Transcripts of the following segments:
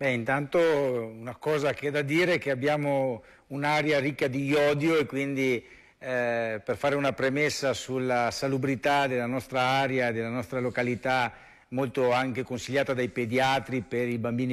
Beh, intanto una cosa che è da dire è che abbiamo un'area ricca di iodio e quindi eh, per fare una premessa sulla salubrità della nostra area, della nostra località, molto anche consigliata dai pediatri per,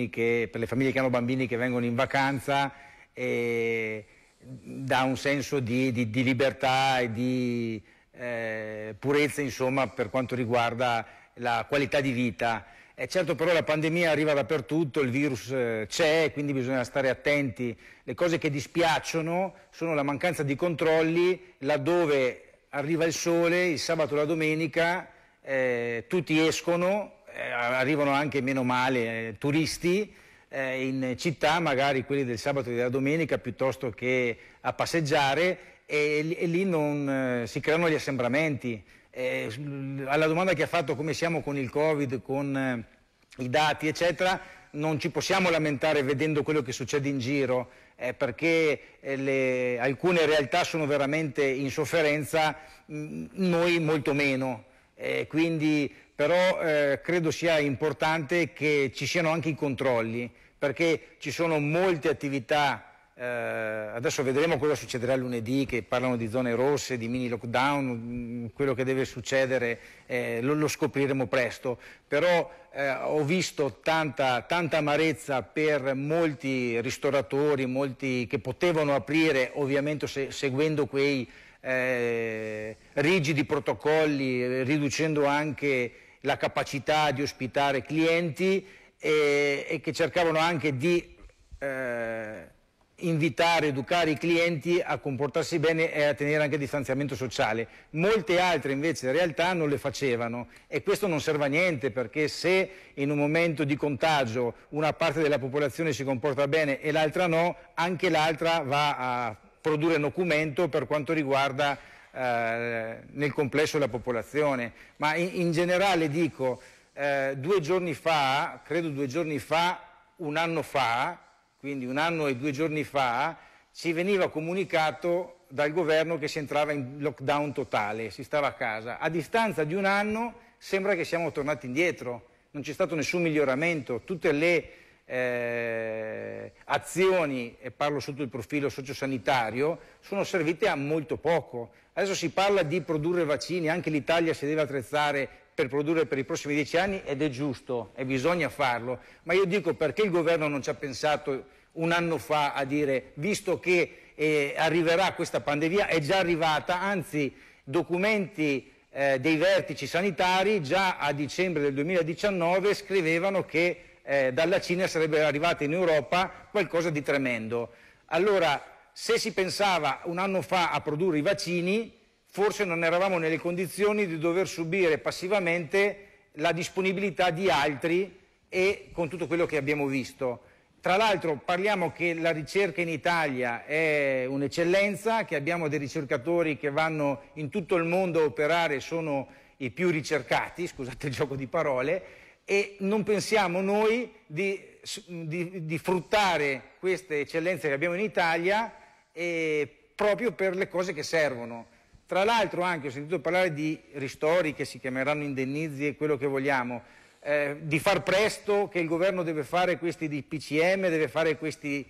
che, per le famiglie che hanno bambini che vengono in vacanza e dà un senso di, di, di libertà e di eh, purezza insomma, per quanto riguarda la qualità di vita. Eh, certo però la pandemia arriva dappertutto, il virus eh, c'è, quindi bisogna stare attenti. Le cose che dispiacciono sono la mancanza di controlli laddove arriva il sole, il sabato e la domenica, eh, tutti escono, eh, arrivano anche meno male eh, turisti eh, in città, magari quelli del sabato e della domenica piuttosto che a passeggiare e, e lì non, eh, si creano gli assembramenti. E, mm, alla domanda che ha fatto come siamo con il Covid, con eh, i dati, eccetera, non ci possiamo lamentare vedendo quello che succede in giro, eh, perché eh, le, alcune realtà sono veramente in sofferenza, mh, mm, noi molto meno. Eh, quindi, però eh, credo sia importante che ci siano anche i controlli, perché ci sono molte attività eh, adesso vedremo cosa succederà lunedì, che parlano di zone rosse, di mini lockdown, mm, quello che deve succedere eh, lo, lo, scopriremo presto, però eh, ho visto tanta, tanta, amarezza per molti ristoratori, molti che potevano aprire ovviamente se, seguendo quei eh, rigidi protocolli, riducendo anche la capacità di ospitare clienti e, eh, e che cercavano anche di eh, invitare, educare i clienti a comportarsi bene e a tenere anche distanziamento sociale. Molte altre invece in realtà non le facevano e questo non serve a niente perché se in un momento di contagio una parte della popolazione si comporta bene e l'altra no, anche l'altra va a produrre documento per quanto riguarda eh, nel complesso la popolazione. Ma in, in generale dico, eh, due giorni fa, credo due giorni fa, un anno fa, quindi un anno e due giorni fa, ci veniva comunicato dal governo che si entrava in lockdown totale, si stava a casa. A distanza di un anno sembra che siamo tornati indietro, non c'è stato nessun miglioramento, tutte le eh, azioni, e parlo sotto il profilo sociosanitario, sono servite a molto poco. Adesso si parla di produrre vaccini, anche l'Italia si deve attrezzare per produrre per i prossimi dieci anni ed è giusto e bisogna farlo, ma io dico perché il governo non ci ha pensato un anno fa a dire visto che eh, arriverà questa pandemia, è già arrivata, anzi documenti eh, dei vertici sanitari già a dicembre del 2019 scrivevano che eh, dalla Cina sarebbe arrivata in Europa qualcosa di tremendo. Allora, se si pensava un anno fa a produrre i vaccini, forse non eravamo nelle condizioni di dover subire passivamente la disponibilità di altri e con tutto quello che abbiamo visto. Tra l'altro parliamo che la ricerca in Italia è un'eccellenza, che abbiamo dei ricercatori che vanno in tutto il mondo a operare, sono i più ricercati, scusate il gioco di parole, e non pensiamo noi di, di, di fruttare queste eccellenze che abbiamo in Italia eh, proprio per le cose che servono. Tra l'altro anche ho sentito parlare di ristori che si chiameranno indennizi e quello che vogliamo, eh, di far presto che il governo deve fare questi PCM, deve fare questi,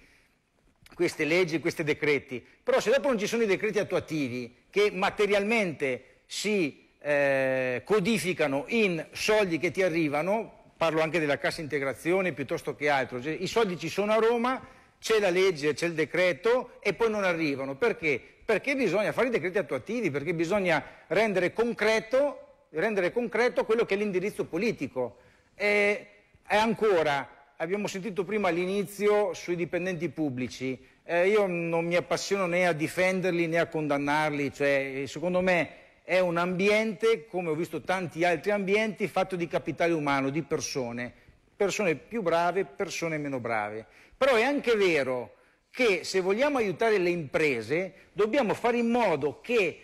queste leggi, questi decreti. Però se dopo non ci sono i decreti attuativi che materialmente si eh, codificano in soldi che ti arrivano, parlo anche della cassa integrazione piuttosto che altro, cioè, i soldi ci sono a Roma, c'è la legge, c'è il decreto e poi non arrivano. Perché? Perché bisogna fare i decreti attuativi, perché bisogna rendere concreto, rendere concreto quello che è l'indirizzo politico. E, e ancora, abbiamo sentito prima all'inizio sui dipendenti pubblici, eh, io non mi appassiono né a difenderli né a condannarli, cioè, eh, secondo me è un ambiente, come ho visto tanti altri ambienti, fatto di capitale umano, di persone persone più brave, persone meno brave. Però è anche vero che se vogliamo aiutare le imprese dobbiamo fare in modo che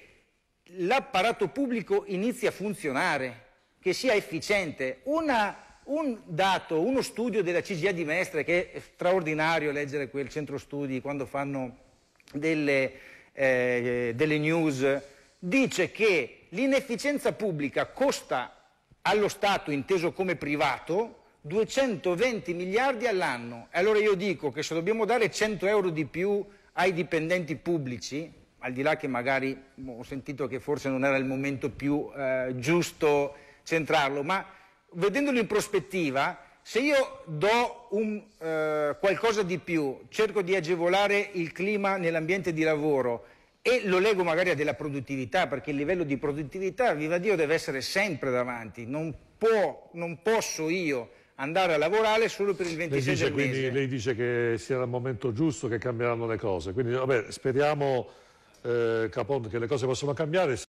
l'apparato pubblico inizi a funzionare, che sia efficiente. Una un dato, uno studio della CGA di Mestre, che è straordinario leggere quel centro studi quando fanno delle, eh, delle news, dice che l'inefficienza pubblica costa allo Stato, inteso come privato, 220 miliardi all'anno. E allora io dico che se dobbiamo dare 100 euro di più ai dipendenti pubblici, al di là che magari boh, ho sentito che forse non era il momento più eh, giusto centrarlo, ma vedendolo in prospettiva, se io do un, eh, qualcosa di più, cerco di agevolare il clima nell'ambiente di lavoro e lo leggo magari a della produttività, perché il livello di produttività, viva Dio, deve essere sempre davanti, non, può, non posso io andare a lavorare solo per il 26 lei dice, del quindi, mese. Lei dice che sia il momento giusto che cambieranno le cose, quindi vabbè, speriamo eh, Capone, che le cose possano cambiare.